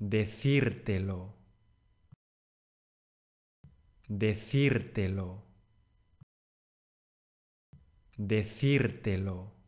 decírtelo, decírtelo, decírtelo.